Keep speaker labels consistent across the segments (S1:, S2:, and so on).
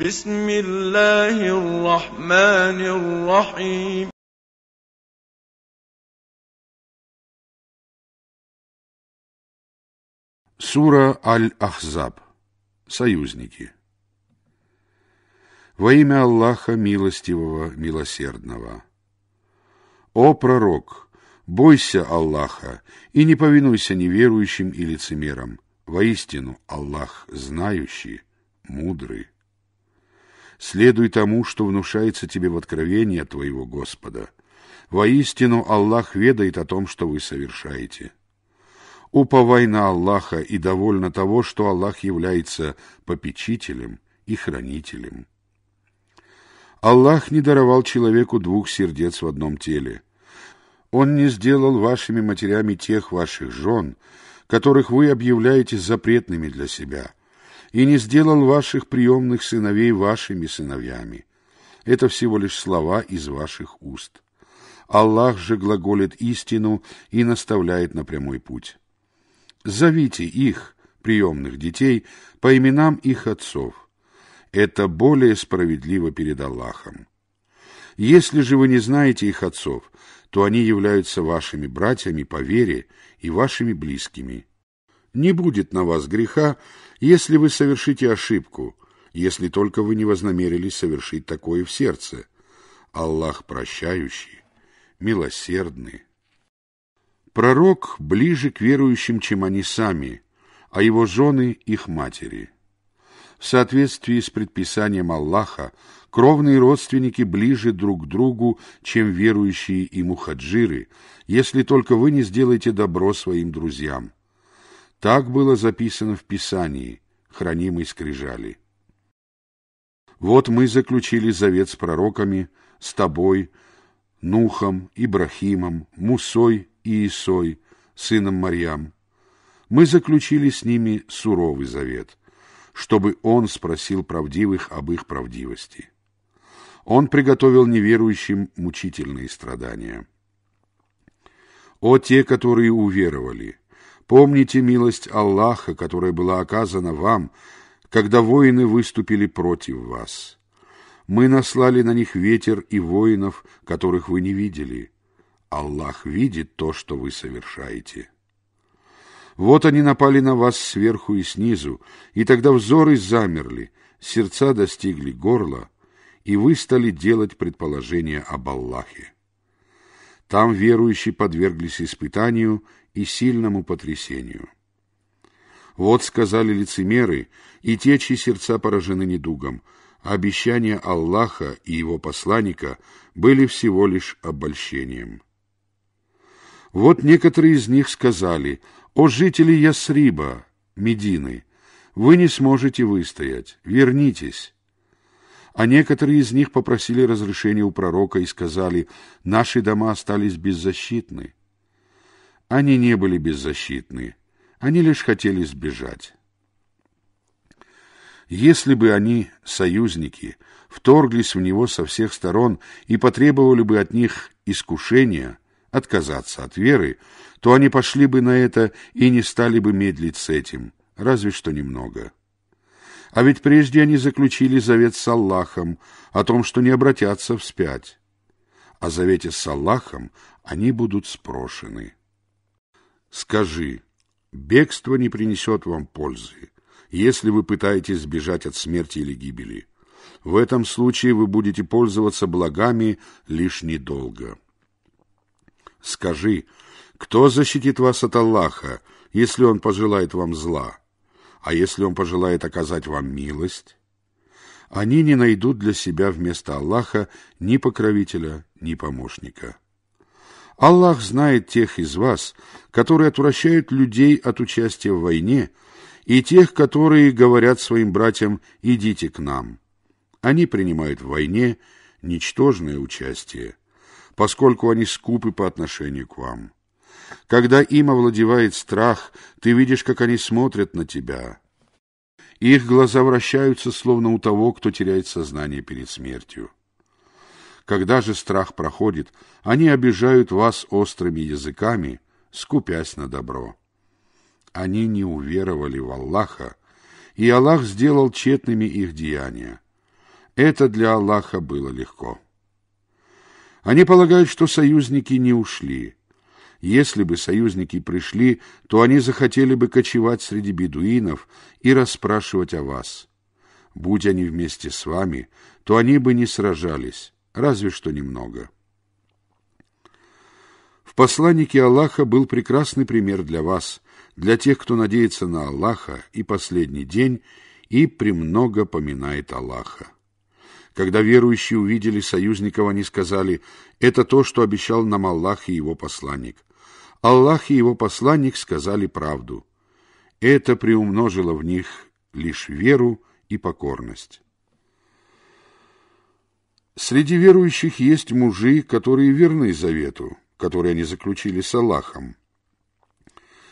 S1: بسم الله الرحمن الرحيم Сура Аль-Ахзаб. Союзники. Во имя Аллаха Милостивого, Милосердного. О пророк, бойся Аллаха и не повинуйся неверующим и лицемерам. Воистину, Аллах знающий, мудрый следуй тому, что внушается тебе в откровение твоего Господа. Воистину Аллах ведает о том, что вы совершаете. Уповай на Аллаха и довольна того, что Аллах является попечителем и хранителем. Аллах не даровал человеку двух сердец в одном теле. Он не сделал вашими матерями тех ваших жен, которых вы объявляете запретными для себя – и не сделал ваших приемных сыновей вашими сыновьями. Это всего лишь слова из ваших уст. Аллах же глаголит истину и наставляет на прямой путь. Зовите их, приемных детей, по именам их отцов. Это более справедливо перед Аллахом. Если же вы не знаете их отцов, то они являются вашими братьями по вере и вашими близкими не будет на вас греха, если вы совершите ошибку, если только вы не вознамерились совершить такое в сердце. Аллах прощающий, милосердный. Пророк ближе к верующим, чем они сами, а его жены — их матери. В соответствии с предписанием Аллаха, кровные родственники ближе друг к другу, чем верующие и мухаджиры, если только вы не сделаете добро своим друзьям. Так было записано в Писании, хранимой скрижали. Вот мы заключили завет с пророками, с тобой, Нухом, Ибрахимом, Мусой и Исой, сыном Марьям. Мы заключили с ними суровый завет, чтобы он спросил правдивых об их правдивости. Он приготовил неверующим мучительные страдания. «О те, которые уверовали!» Помните милость Аллаха, которая была оказана вам, когда воины выступили против вас. Мы наслали на них ветер и воинов, которых вы не видели. Аллах видит то, что вы совершаете. Вот они напали на вас сверху и снизу, и тогда взоры замерли, сердца достигли горла, и вы стали делать предположения об Аллахе. Там верующие подверглись испытанию и сильному потрясению. Вот сказали лицемеры, и те, чьи сердца поражены недугом, а обещания Аллаха и его посланника были всего лишь обольщением. Вот некоторые из них сказали, «О жители Ясриба, Медины, вы не сможете выстоять, вернитесь». А некоторые из них попросили разрешения у пророка и сказали, «Наши дома остались беззащитны, они не были беззащитны. Они лишь хотели сбежать. Если бы они, союзники, вторглись в него со всех сторон и потребовали бы от них искушения, отказаться от веры, то они пошли бы на это и не стали бы медлить с этим, разве что немного. А ведь прежде они заключили завет с Аллахом о том, что не обратятся вспять. О завете с Аллахом они будут спрошены. Скажи, бегство не принесет вам пользы, если вы пытаетесь сбежать от смерти или гибели. В этом случае вы будете пользоваться благами лишь недолго. Скажи, кто защитит вас от Аллаха, если он пожелает вам зла? А если он пожелает оказать вам милость? Они не найдут для себя вместо Аллаха ни покровителя, ни помощника. Аллах знает тех из вас, которые отвращают людей от участия в войне, и тех, которые говорят своим братьям «идите к нам». Они принимают в войне ничтожное участие, поскольку они скупы по отношению к вам. Когда им овладевает страх, ты видишь, как они смотрят на тебя. Их глаза вращаются, словно у того, кто теряет сознание перед смертью. Когда же страх проходит, они обижают вас острыми языками, скупясь на добро. Они не уверовали в Аллаха, и Аллах сделал тщетными их деяния. Это для Аллаха было легко. Они полагают, что союзники не ушли. Если бы союзники пришли, то они захотели бы кочевать среди бедуинов и расспрашивать о вас. Будь они вместе с вами, то они бы не сражались, разве что немного. В посланнике Аллаха был прекрасный пример для вас, для тех, кто надеется на Аллаха и последний день, и премного поминает Аллаха. Когда верующие увидели союзников, они сказали, «Это то, что обещал нам Аллах и его посланник». Аллах и его посланник сказали правду. Это приумножило в них лишь веру и покорность. Среди верующих есть мужи, которые верны завету, который они заключили с Аллахом.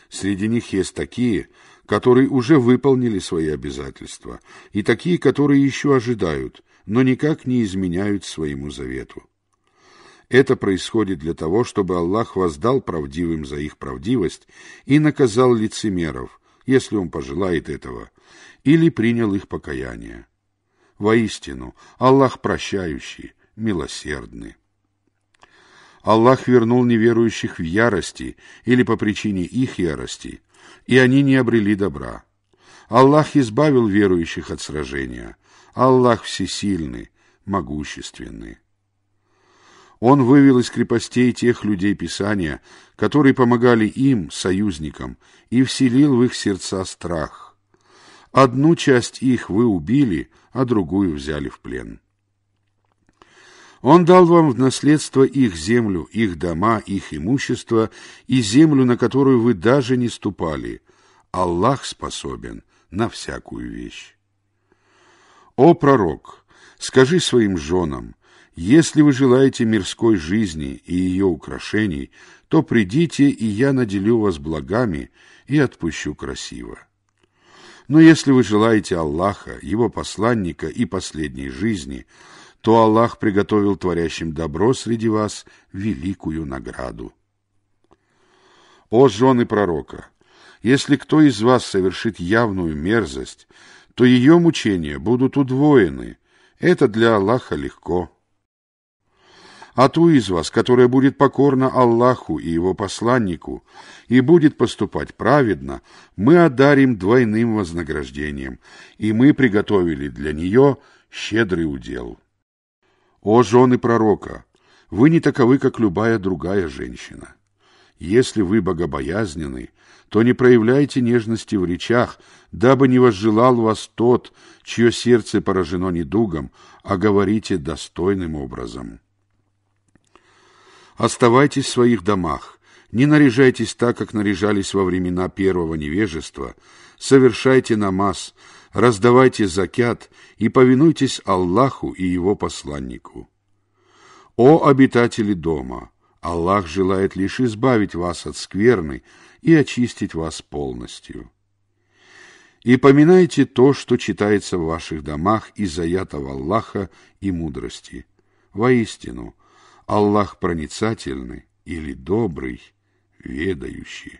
S1: Среди них есть такие, которые уже выполнили свои обязательства, и такие, которые еще ожидают, но никак не изменяют своему завету. Это происходит для того, чтобы Аллах воздал правдивым за их правдивость и наказал лицемеров, если он пожелает этого, или принял их покаяние. Воистину, Аллах прощающий, милосердный. Аллах вернул неверующих в ярости или по причине их ярости, и они не обрели добра. Аллах избавил верующих от сражения. Аллах всесильный, могущественный. Он вывел из крепостей тех людей Писания, которые помогали им, союзникам, и вселил в их сердца страх. Одну часть их вы убили, а другую взяли в плен. Он дал вам в наследство их землю, их дома, их имущество и землю, на которую вы даже не ступали. Аллах способен на всякую вещь. О пророк, скажи своим женам, если вы желаете мирской жизни и ее украшений, то придите, и я наделю вас благами и отпущу красиво. Но если вы желаете Аллаха, Его посланника и последней жизни, то Аллах приготовил творящим добро среди вас великую награду. О жены пророка! Если кто из вас совершит явную мерзость, то ее мучения будут удвоены. Это для Аллаха легко а ту из вас, которая будет покорна Аллаху и его посланнику и будет поступать праведно, мы одарим двойным вознаграждением, и мы приготовили для нее щедрый удел. О жены пророка! Вы не таковы, как любая другая женщина. Если вы богобоязнены, то не проявляйте нежности в речах, дабы не возжелал вас тот, чье сердце поражено недугом, а говорите достойным образом». Оставайтесь в своих домах, не наряжайтесь так, как наряжались во времена первого невежества, совершайте намаз, раздавайте закят и повинуйтесь Аллаху и Его посланнику. О обитатели дома! Аллах желает лишь избавить вас от скверны и очистить вас полностью. И поминайте то, что читается в ваших домах из заятов Аллаха и мудрости. Воистину, Аллах проницательный или добрый, ведающий.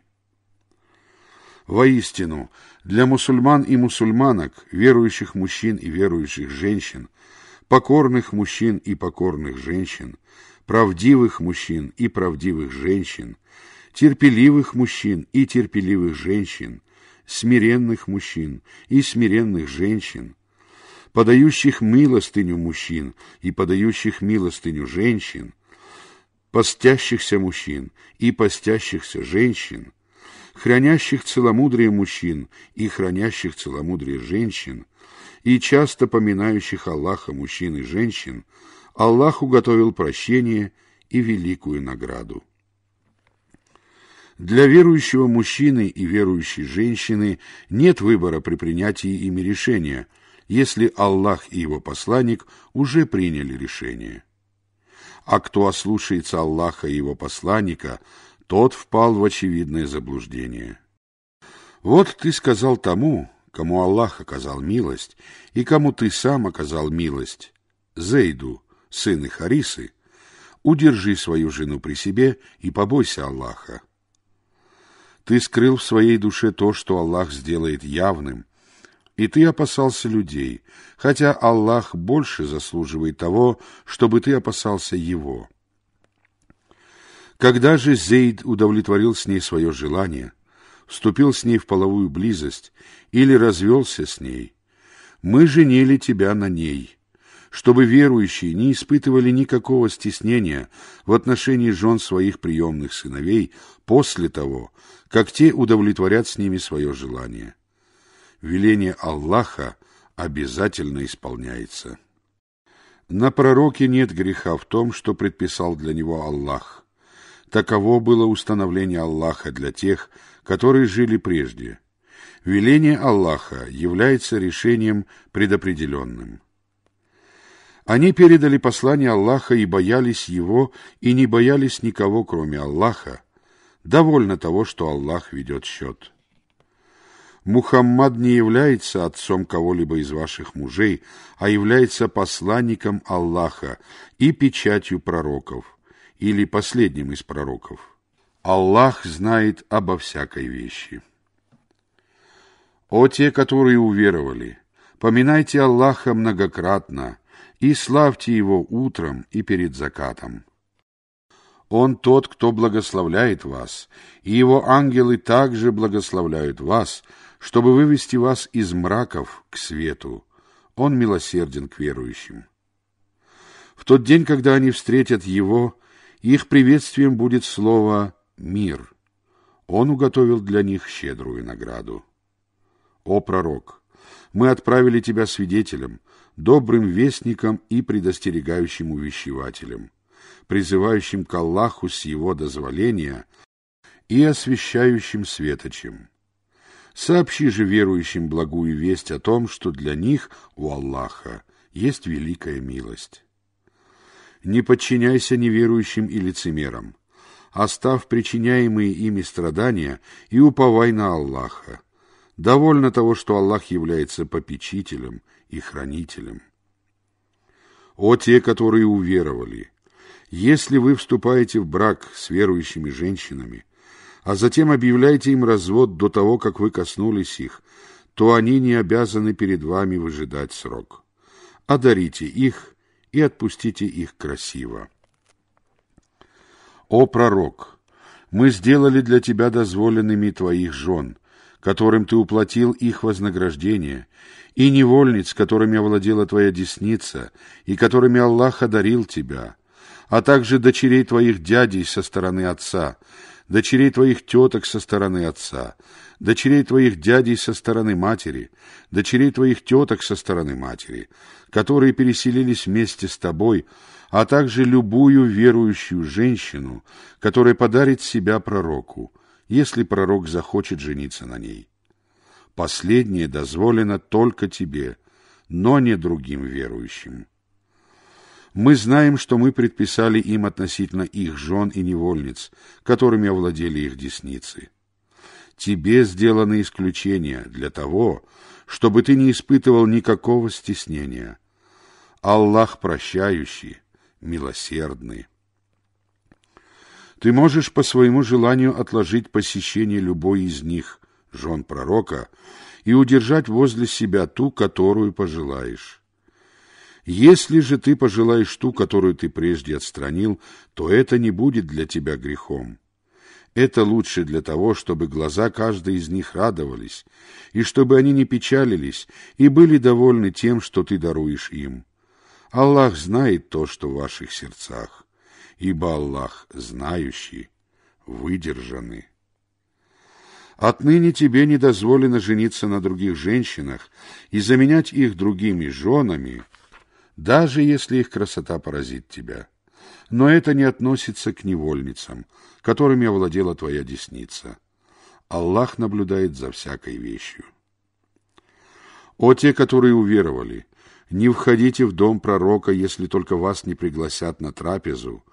S1: Воистину, для мусульман и мусульманок, верующих мужчин и верующих женщин, покорных мужчин и покорных женщин, правдивых мужчин и правдивых женщин, терпеливых мужчин и терпеливых женщин, смиренных мужчин и смиренных женщин, подающих милостыню мужчин и подающих милостыню женщин, постящихся мужчин и постящихся женщин, хранящих целомудрие мужчин и хранящих целомудрие женщин, и часто поминающих Аллаха мужчин и женщин, Аллах уготовил прощение и великую награду. Для верующего мужчины и верующей женщины нет выбора при принятии ими решения – если Аллах и его посланник уже приняли решение. А кто ослушается Аллаха и его посланника, тот впал в очевидное заблуждение. Вот ты сказал тому, кому Аллах оказал милость, и кому ты сам оказал милость, Зейду, сыны Харисы, удержи свою жену при себе и побойся Аллаха. Ты скрыл в своей душе то, что Аллах сделает явным, и ты опасался людей, хотя Аллах больше заслуживает того, чтобы ты опасался Его. Когда же Зейд удовлетворил с ней свое желание, вступил с ней в половую близость или развелся с ней, мы женили тебя на ней, чтобы верующие не испытывали никакого стеснения в отношении жен своих приемных сыновей после того, как те удовлетворят с ними свое желание веление Аллаха обязательно исполняется. На пророке нет греха в том, что предписал для него Аллах. Таково было установление Аллаха для тех, которые жили прежде. Веление Аллаха является решением предопределенным. Они передали послание Аллаха и боялись его, и не боялись никого, кроме Аллаха. Довольно того, что Аллах ведет счет. Мухаммад не является отцом кого-либо из ваших мужей, а является посланником Аллаха и печатью пророков, или последним из пророков. Аллах знает обо всякой вещи. О те, которые уверовали, поминайте Аллаха многократно и славьте Его утром и перед закатом. Он тот, кто благословляет вас, и Его ангелы также благословляют вас – чтобы вывести вас из мраков к свету. Он милосерден к верующим. В тот день, когда они встретят Его, их приветствием будет слово «мир». Он уготовил для них щедрую награду. О, пророк! Мы отправили тебя свидетелем, добрым вестником и предостерегающим увещевателем, призывающим к Аллаху с его дозволения и освещающим светочем. Сообщи же верующим благую весть о том, что для них у Аллаха есть великая милость. Не подчиняйся неверующим и лицемерам, остав а причиняемые ими страдания и уповай на Аллаха. Довольно того, что Аллах является попечителем и хранителем. О те, которые уверовали! Если вы вступаете в брак с верующими женщинами – а затем объявляйте им развод до того, как вы коснулись их, то они не обязаны перед вами выжидать срок. Одарите их и отпустите их красиво. О пророк! Мы сделали для тебя дозволенными твоих жен, которым ты уплатил их вознаграждение, и невольниц, которыми овладела твоя десница, и которыми Аллах одарил тебя, а также дочерей твоих дядей со стороны отца, дочерей твоих теток со стороны отца, дочерей твоих дядей со стороны матери, дочерей твоих теток со стороны матери, которые переселились вместе с тобой, а также любую верующую женщину, которая подарит себя пророку, если пророк захочет жениться на ней. Последнее дозволено только тебе, но не другим верующим. Мы знаем, что мы предписали им относительно их жен и невольниц, которыми овладели их десницы. Тебе сделаны исключения для того, чтобы ты не испытывал никакого стеснения. Аллах прощающий, милосердный. Ты можешь по своему желанию отложить посещение любой из них, жен пророка, и удержать возле себя ту, которую пожелаешь. Если же ты пожелаешь ту, которую ты прежде отстранил, то это не будет для тебя грехом. Это лучше для того, чтобы глаза каждой из них радовались, и чтобы они не печалились и были довольны тем, что ты даруешь им. Аллах знает то, что в ваших сердцах, ибо Аллах знающий, выдержанный. Отныне тебе не дозволено жениться на других женщинах и заменять их другими женами, даже если их красота поразит тебя. Но это не относится к невольницам, которыми овладела твоя десница. Аллах наблюдает за всякой вещью. О те, которые уверовали, не входите в дом пророка, если только вас не пригласят на трапезу,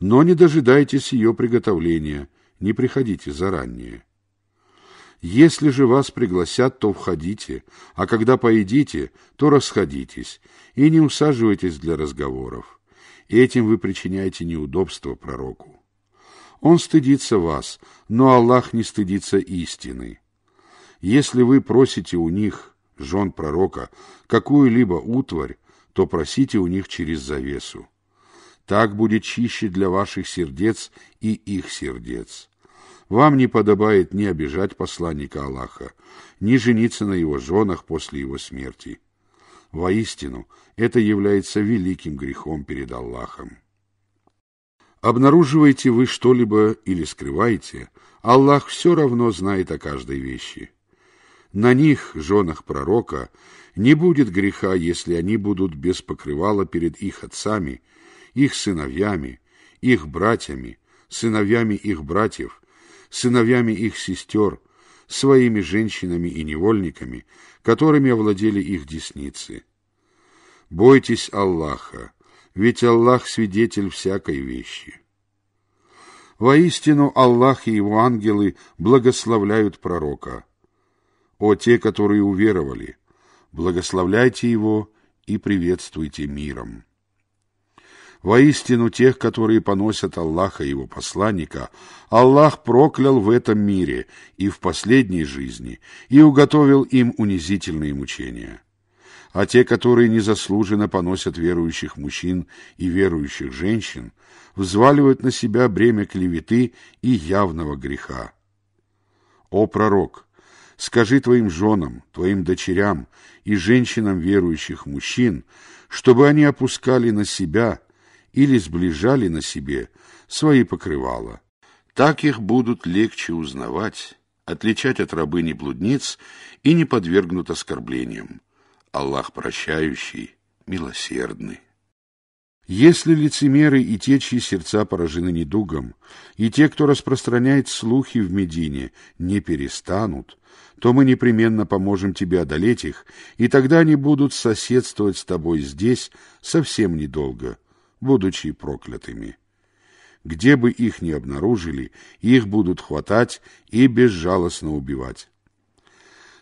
S1: но не дожидайтесь ее приготовления, не приходите заранее. Если же вас пригласят, то входите, а когда поедите, то расходитесь, и не усаживайтесь для разговоров. Этим вы причиняете неудобство пророку. Он стыдится вас, но Аллах не стыдится истины. Если вы просите у них, жен пророка, какую-либо утварь, то просите у них через завесу. Так будет чище для ваших сердец и их сердец. Вам не подобает ни обижать посланника Аллаха, ни жениться на его женах после его смерти. Воистину, это является великим грехом перед Аллахом. Обнаруживаете вы что-либо или скрываете, Аллах все равно знает о каждой вещи. На них, женах пророка, не будет греха, если они будут без покрывала перед их отцами, их сыновьями, их братьями, сыновьями их братьев сыновьями их сестер, своими женщинами и невольниками, которыми овладели их десницы. Бойтесь Аллаха, ведь Аллах свидетель всякой вещи. Воистину Аллах и его ангелы благословляют пророка. О те, которые уверовали, благословляйте его и приветствуйте миром. Воистину тех, которые поносят Аллаха и его посланника, Аллах проклял в этом мире и в последней жизни и уготовил им унизительные мучения. А те, которые незаслуженно поносят верующих мужчин и верующих женщин, взваливают на себя бремя клеветы и явного греха. О пророк! Скажи твоим женам, твоим дочерям и женщинам верующих мужчин, чтобы они опускали на себя – или сближали на себе свои покрывала. Так их будут легче узнавать, отличать от рабыни блудниц и не подвергнут оскорблениям. Аллах прощающий, милосердный. Если лицемеры и те, чьи сердца поражены недугом, и те, кто распространяет слухи в Медине, не перестанут, то мы непременно поможем тебе одолеть их, и тогда они будут соседствовать с тобой здесь совсем недолго, будучи проклятыми. Где бы их ни обнаружили, их будут хватать и безжалостно убивать.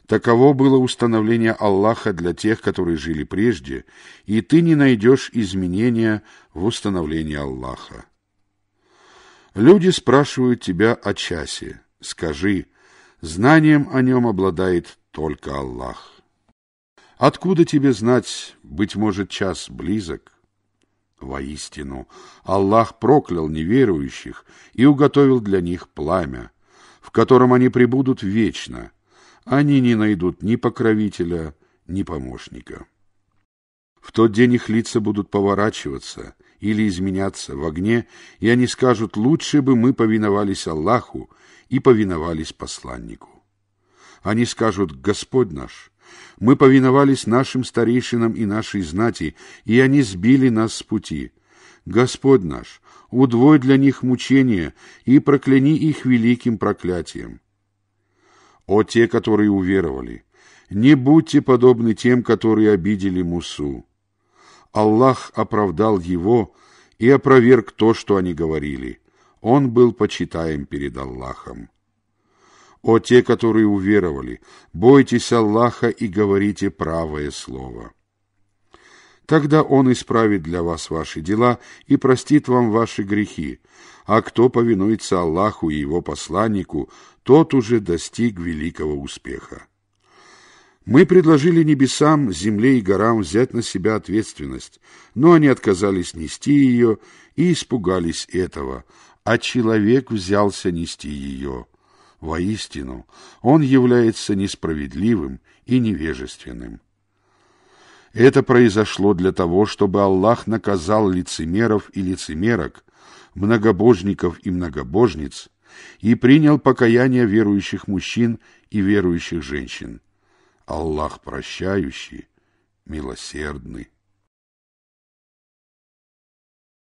S1: Таково было установление Аллаха для тех, которые жили прежде, и ты не найдешь изменения в установлении Аллаха. Люди спрашивают тебя о часе. Скажи, знанием о нем обладает только Аллах. Откуда тебе знать, быть может, час близок? Воистину, Аллах проклял неверующих и уготовил для них пламя, в котором они пребудут вечно. Они не найдут ни покровителя, ни помощника. В тот день их лица будут поворачиваться или изменяться в огне, и они скажут, лучше бы мы повиновались Аллаху и повиновались посланнику. Они скажут, Господь наш, мы повиновались нашим старейшинам и нашей знати, и они сбили нас с пути. Господь наш, удвой для них мучения, и прокляни их великим проклятием. О те, которые уверовали! Не будьте подобны тем, которые обидели Мусу. Аллах оправдал его и опроверг то, что они говорили. Он был почитаем перед Аллахом. «О те, которые уверовали, бойтесь Аллаха и говорите правое слово». Тогда Он исправит для вас ваши дела и простит вам ваши грехи. А кто повинуется Аллаху и Его посланнику, тот уже достиг великого успеха. Мы предложили небесам, земле и горам взять на себя ответственность, но они отказались нести ее и испугались этого, а человек взялся нести ее. Воистину, он является несправедливым и невежественным. Это произошло для того, чтобы Аллах наказал лицемеров и лицемерок, многобожников и многобожниц, и принял покаяние верующих мужчин и верующих женщин. Аллах прощающий, милосердный.